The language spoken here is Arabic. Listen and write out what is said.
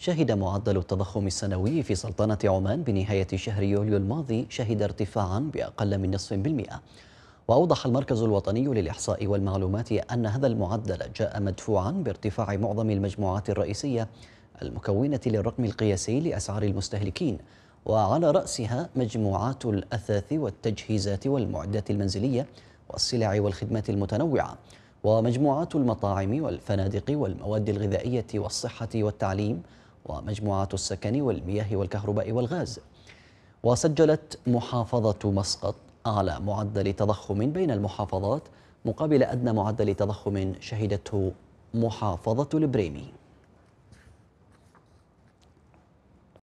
شهد معدل التضخم السنوي في سلطنة عمان بنهاية شهر يوليو الماضي شهد ارتفاعا بأقل من نصف بالمئة وأوضح المركز الوطني للإحصاء والمعلومات أن هذا المعدل جاء مدفوعا بارتفاع معظم المجموعات الرئيسية المكونة للرقم القياسي لأسعار المستهلكين وعلى رأسها مجموعات الأثاث والتجهيزات والمعدات المنزلية والسلع والخدمات المتنوعة ومجموعات المطاعم والفنادق والمواد الغذائية والصحة والتعليم ومجموعات السكن والمياه والكهرباء والغاز وسجلت محافظة مسقط أعلى معدل تضخم بين المحافظات مقابل أدنى معدل تضخم شهدته محافظة البريمي